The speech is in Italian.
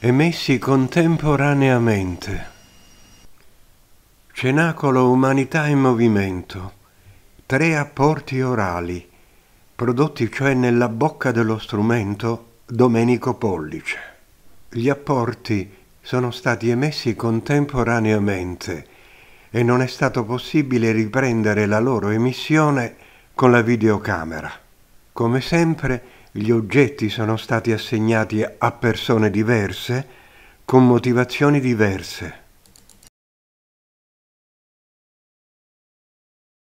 emessi contemporaneamente. Cenacolo Umanità in Movimento. Tre apporti orali, prodotti cioè nella bocca dello strumento Domenico Pollice. Gli apporti sono stati emessi contemporaneamente e non è stato possibile riprendere la loro emissione con la videocamera. Come sempre, gli oggetti sono stati assegnati a persone diverse con motivazioni diverse.